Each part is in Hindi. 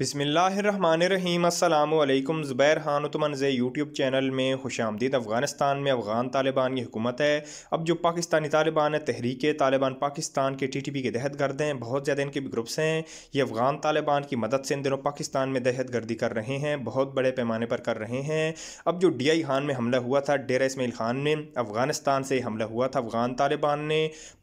बिसमीम् अल्लाम ज़ुबैर खान तमनज़े यूट्यूब चैनल में खुश आमदीद अफ़गानिस्तान में अफ़गान तालिबान की हुकूमत है अब जो पाकिस्तानी तालिबान है तहरीक तालिबान पाकिस्तान के टी टी पी के दहत गर्द हैं बहुत ज़्यादा इनके भी ग्रुप्स हैं ये अफ़गान तालिबान की मदद से इन दिनों पाकिस्तान में दहशत गर्दी कर रहे हैं बहुत बड़े पैमाने पर कर रहे हैं अब जो डी आई खान में हमला हुआ था डेरा इसमाइल खान ने अफ़गानिस्तान से हमला हुआ था अफ़गान तालिबान ने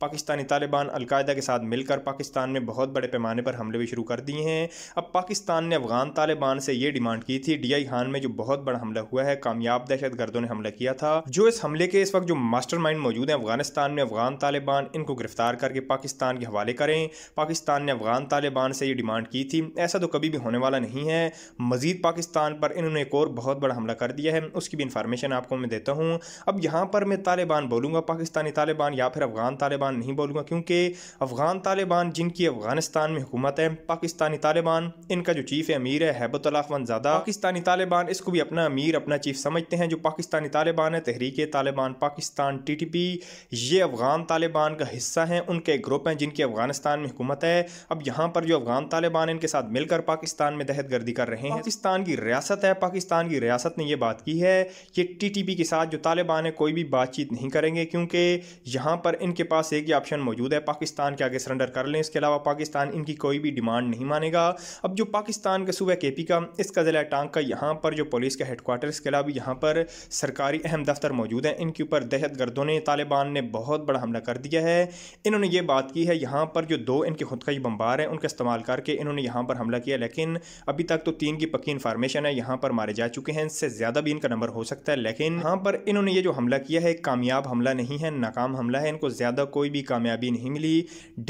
पाकिस्तानी तालिबान अलकायदा के साथ मिलकर पाकिस्तान में बहुत बड़े पैमाने पर हमले भी शुरू कर दिए हैं अब पाकिस्तान पाकिस्तान ने अफगान तालिबान से ये डिमांड की थी डी आई खान में जो बहुत बड़ा हमला हुआ है कामयाब दहशत गर्दों ने हमला किया था जो इस हमले के इस वक्त जो मास्टर माइंड मौजूद है अफगानिस्तान में अफगान तालिबान इनको गिरफ्तार करके पाकिस्तान के हवाले करें पाकिस्तान ने अफगान तालिबान से ये डिमांड की थी ऐसा तो कभी भी होने वाला नहीं है मजीद पाकिस्तान पर इन्होंने एक और बहुत बड़ा हमला कर दिया है उसकी भी इंफॉर्मेशन आपको मैं देता हूँ अब यहाँ पर मैं तालिबान बोलूँगा पाकिस्तानी तालिबान या फिर अफगान तालिबान नहीं बोलूँगा क्योंकि अफगान तालिबान जिनकी अफगानिस्तान में हुकूमत है पाकिस्तानी तालिबान इनका का जो चीफ है अमीर है हैबतलाफमंदजादा पाकिस्तानी तालिबान इसको भी अपना अमीर अपना चीफ समझते हैं जो पाकिस्तानी तालिबान है Tehreek Taliban Pakistan T T P ये अफ़गान तालिबान का हिस्सा हैं उनके ग्रुप हैं जिनकी अफ़गानिस्तान में हुकूमत है अब यहाँ पर जो अफ़गान तालिबान इनके साथ मिलकर पाकिस्तान में दहत गर्दी कर रहे हैं पाकिस्तान की रियासत है पाकिस्तान की रियासत ने यह बात की है कि टी टी पी के साथ जो तालिबान है कोई भी बातचीत नहीं करेंगे क्योंकि यहाँ पर इनके पास एक ही ऑप्शन मौजूद है पाकिस्तान के आगे सरेंडर कर लें इसके अलावा पाकिस्तान इनकी कोई भी डिमांड नहीं मानेगा अब जो पाकिस्तान के सूबे के पी का इसका ज़िला टांग का यहाँ पर जो पुलिस का हेडकोार्टर के अलावा यहाँ पर सरकारी अहम दफ्तर मौजूद हैं इनके ऊपर दहशत गर्दों ने तालिबान ने बहुत बड़ा हमला कर दिया है इन्होंने ये बात की है यहाँ पर जो दो इनके खुद का ही बम्बार हैं उनका इस्तेमाल करके इन्होंने यहाँ पर हमला किया लेकिन अभी तक तो तीन की पक्की इन्फॉर्मेशन है यहाँ पर मारे जा चुके हैं इससे ज़्यादा भी इनका नंबर हो सकता है लेकिन यहाँ पर इन्होंने ये जो हमला किया है कामयाब हमला नहीं है नाकाम हमला है इनको ज़्यादा कोई भी कामयाबी नहीं मिली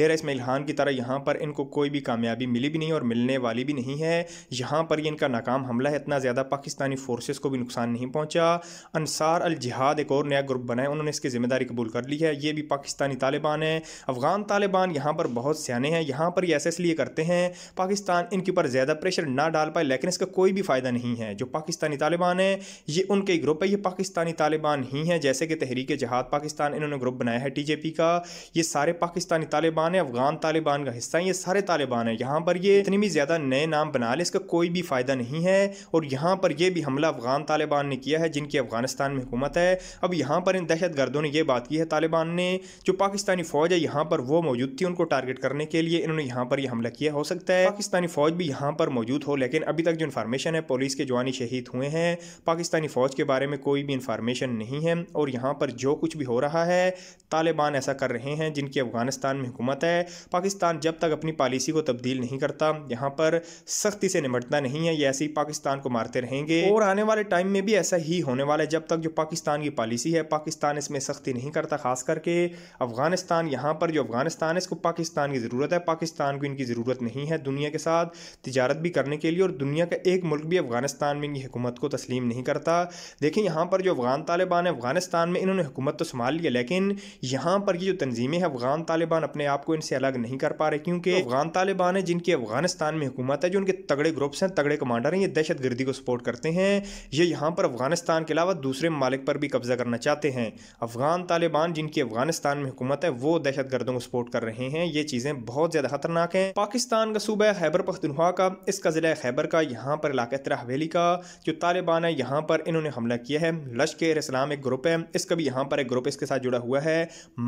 डेरा इसमिल खान की तरह यहाँ पर इनको कोई भी कामयाबी मिली भी नहीं और मिलने वाली भी नहीं नहीं है यहाँ पर ये इनका नाकाम हमला है इतना ज़्यादा पाकिस्तानी फोर्सेस को भी नुकसान नहीं पहुँचा अनसार अल जिहाद एक और नया ग्रुप बनाया उन्होंने इसकी जिम्मेदारी कबूल कर ली है ये भी पाकिस्तानी तालिबान है अफ़गान तालिबान यहाँ पर बहुत सियाने हैं यहाँ पर ये ऐसे इसलिए करते हैं पाकिस्तान इनके ऊपर ज़्यादा प्रेशर ना डाल पाए लेकिन इसका कोई भी फ़ायदा नहीं है जो पाकिस्तानी तालिबान है ये उनके ग्रुप है ये पाकिस्तानी तालिबान ही हैं जैसे कि तहरीक जहाद पाकिस्तान इन्होंने ग्रुप बनाया है टीजेपी का ये सारे पाकिस्तानी तालिबान है अफगान तालिबान का हिस्सा है ये सारे तालिबान है यहाँ पर ये इतनी भी ज़्यादा नए नए नाम बना ले इसका कोई भी फ़ायदा नहीं है और यहाँ पर यह भी हमला अफगान तालिबान ने किया है जिनकी अफगानिस्तान में हुकूमत है अब यहाँ पर इन दहशत गर्दों ने यह बात की है तालिबान ने जो पाकिस्तानी फ़ौज है यहाँ पर वो मौजूद थी उनको टारगेट करने के लिए इन्होंने यहाँ पर यह हमला किया हो सकता है पाकिस्तानी फ़ौज भी यहाँ पर मौजूद हो लेकिन अभी तक जो इन्फॉर्मेशन है पुलिस के जवानी शहीद हुए हैं पाकिस्तानी फ़ौज के बारे में कोई भी इन्फॉर्मेशन नहीं है और यहाँ पर जो कुछ भी हो रहा है तालिबान ऐसा कर रहे हैं जिनकी अफगानिस्तान में हुकूमत है पाकिस्तान जब तक अपनी पॉलिसी को तब्दील नहीं करता यहाँ पर सख्ती से निपटना नहीं है ये ऐसे ही पाकिस्तान को मारते रहेंगे और आने वाले टाइम में भी ऐसा ही होने वाला है जब तक जो पाकिस्तान की पॉलिसी है पाकिस्तान इसमें सख्ती नहीं करता खास करके अफगानिस्तान यहाँ पर जो अफगानिस्तान है इसको पाकिस्तान की ज़रूरत है पाकिस्तान को इनकी ज़रूरत नहीं है दुनिया के साथ तजारत भी करने के लिए और दुनिया का एक मुल्क भी अफगानिस्तान में इनकी हुकूमत को तस्लीम नहीं करता देखें यहाँ पर जो अफगान तालिबान है अफगानिस्तान में इन्होंने हुकूमत तो संभाल लिया लेकिन यहाँ पर ये जो तंजीमें हैं अफगान तालिबान अपने आप को इनसे अलग नहीं कर पा रहे क्योंकि तो अफगान तालिबान है जिनकी अफगानिस्तान में हुकूमत है जो उनके तगड़े ग्रुप्स हैं तगड़े कमांडर हैं ये दहशत गर्दी को सपोर्ट करते हैं ये यहाँ पर अफगानिस्तान के अलावा दूसरे ममालिक पर भी कब्जा करना चाहते हैं अफगान तालिबान जिनकी अफगानिस्तान में हुकूमत है वो दहशत गर्दों को सपोर्ट कर रहे हैं ये चीज़ें बहुत ज़्यादा खतरनाक हैं पाकिस्तान का सूबा खैबर पख्तनख्वा का इसका ज़िला है खैबर का यहाँ पर इलाका तरह हवेली का जो तालिबान है यहाँ पर इन्होंने हमला किया है लश्कर इस्लाम एक ग्रुप है इसका भी यहाँ पर एक ग्रुप इसके साथ जुड़ा हुआ है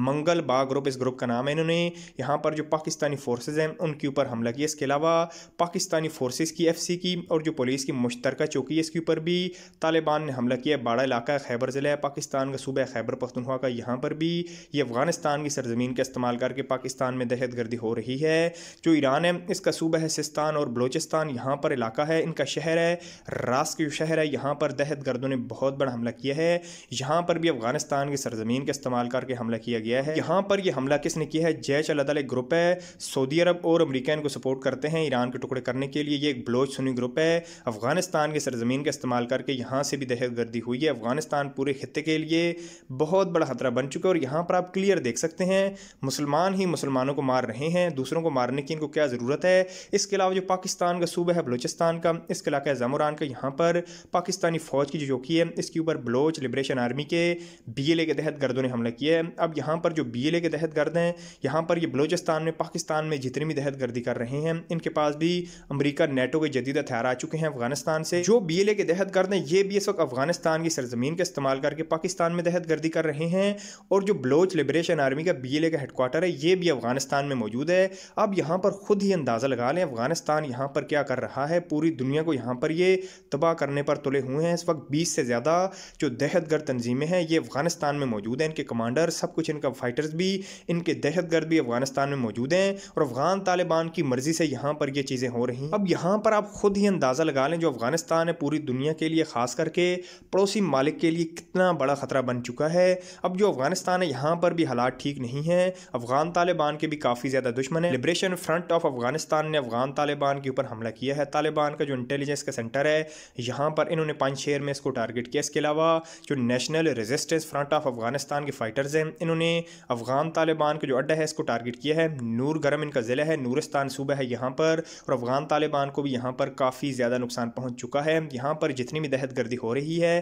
मंगल बा ग्रुप इस ग्रुप का नाम है इन्होंने यहाँ पर जो पाकिस्तानी फोर्सेज हैं उनके ऊपर हमला किया इसके अलावा पाकिस्तान पाकिस्तानी फोर्सेस की एफसी की और जो पुलिस की मुश्तर चौकी है इसके ऊपर भी तालिबान ने हमला किया बड़ा इलाका है खैबर ज़िला है पाकिस्तान का सूबा खैबर पख्तनख्वा का यहाँ पर भी ये अफगानिस्तान की सरजमीन का इस्तेमाल करके पाकिस्तान में दहशत गर्दी हो रही है जो ईरान है इसका सूबा है सिस्तान और बलोचिस्तान यहाँ पर इलाका है इनका शहर है रास जो शहर है यहाँ पर दहशत गर्दों ने बहुत बड़ा हमला किया है यहाँ पर भी अफगानिस्तान की सरजमीन का इस्तेमाल करके हमला किया गया है यहाँ पर यह हमला किसने किया है जैश अल्लाह ग्रुप है सऊदी अरब और अमरीका इनको सपोर्ट करते हैं ईरान के टुकड़े करने करने के लिए ये एक बलोच सुनी ग्रुप है अफ़गानिस्तान की सरजमीन का इस्तेमाल करके यहाँ से भी दहशतगर्दी हुई है अफ़गानिस्तान पूरे खत्े के लिए बहुत बड़ा ख़तरा बन चुका है और यहाँ पर आप क्लियर देख सकते हैं मुसलमान ही मुसलमानों को मार रहे हैं दूसरों को मारने की इनको क्या ज़रूरत है इसके अलावा जो पाकिस्तान का सूबा है बलोचिस्तान का इसके है जमरान का यहाँ पर पाकिस्तानी फ़ौज की जो चौकी है इसके ऊपर बलोच लिब्रेशन आर्मी के बी एल ए के तहत गर्दों ने हमला किया है अब यहाँ पर जो बी एल ए के तहत गर्द हैं यहाँ पर ये बलोचिस्तान में पाकिस्तान में जितनी भी दहशतगर्दी कर रहे हैं इनके पास भी अमरीका नेटो के जदीद हथियार आ चुके हैं अफगानिस्तान से जो बी एल ए के दहत गर्द हैं ये भी इस वक्त अफगानिस्तान की सरजमीन का इस्तेमाल करके पाकिस्तान में दहत गर्दी कर रहे हैं और जो बलोच लिबरेशन आर्मी का बी एल ए का हेडकोार्टर है ये भी अफगानिस्तान में मौजूद है अब यहाँ पर खुद ही अंदाज़ा लगा लें अफगानिस्तान यहाँ पर क्या कर रहा है पूरी दुनिया को यहाँ पर ये तबाह करने पर तुले हुए हैं इस वक्त बीस से ज़्यादा जो दहत गर्द तंजीमें हैं ये अफगानिस्तान में मौजूद हैं इनके कमांडर सब कुछ इनका फाइटर्स भी इनके दहत गर्द भी अफगानिस्तान में मौजूद हैं और अफगान तालिबान की मर्ज़ी से यहाँ पर ये चीज़ें हो रही रही अब यहाँ पर आप खुद ही अंदाज़ा लगा लें जो अफगानिस्तान है पूरी दुनिया के लिए ख़ास करके पड़ोसी मालिक के लिए कितना बड़ा ख़तरा बन चुका है अब जो अफगानिस्तान है यहाँ पर भी हालात ठीक नहीं है अफगान तालिबान के भी काफ़ी ज़्यादा दुश्मन है लिब्रेशन फ्रंट ऑफ अफगानिस्तान ने अफगान तालिबान के ऊपर हमला किया है तालिबान का जो इंटेलिजेंस का सेंटर है यहाँ पर इन्होंने पाँच शहर में इसको टारगेट किया इसके अलावा जो national resistance front of Afghanistan के फाइटर्स हैं इन्होंने अफगान तालिबान का जो अड्डा है इसको टारगेट किया है नूर गर्म इनका ज़िला है नूरस्तान सूबा है यहाँ पर और अफगान तालिबान को भी यहाँ पर काफ़ी ज़्यादा नुकसान पहुँच चुका है यहाँ पर जितनी भी दहशत गर्दी हो रही है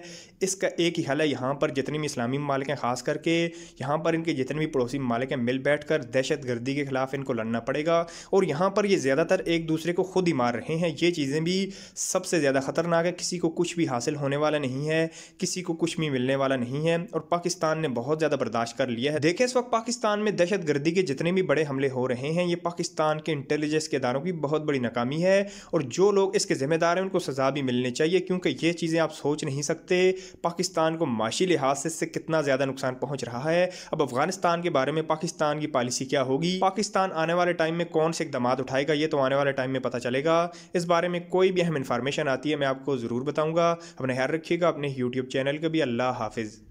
इसका एक ही हल है यहाँ पर जितनी भी इस्लामी ममालिक हैं ख़ास करके यहाँ पर इनके जितने भी पड़ोसी ममालिक हैं मिल बैठ कर दहशत गर्दी के ख़िलाफ़ इनको लड़ना पड़ेगा और यहाँ पर ये ज़्यादातर एक दूसरे को खुद ही मार रहे हैं ये चीज़ें भी सबसे ज़्यादा ख़तरनाक है किसी को कुछ भी हासिल होने वाला नहीं है किसी को कुछ भी मिलने वाला नहीं है और पाकिस्तान ने बहुत ज़्यादा बर्दाश्त कर लिया है देखें इस वक्त पाकिस्तान में दहशत गर्दी के जितने भी बड़े हमले हो रहे हैं ये पाकिस्तान के इंटेलिजेंस के इदारों की बहुत बड़ी नाकाम गुलामी है और जो लोग इसके ज़िम्मेदार हैं उनको सज़ा भी मिलनी चाहिए क्योंकि ये चीज़ें आप सोच नहीं सकते पाकिस्तान को माशी लिहाज से इससे कितना ज़्यादा नुकसान पहुँच रहा है अब अफगानिस्तान के बारे में पाकिस्तान की पॉलिसी क्या होगी पाकिस्तान आने वाले टाइम में कौन से इकदाम उठाएगा ये तो आने वाले टाइम में पता चलेगा इस बारे में कोई भी अहम इन्फॉर्मेशन आती है मैं आपको ज़रूर बताऊँगा अपने ख्याल रखिएगा अपने यूट्यूब चैनल का भी अल्लाह हाफिज़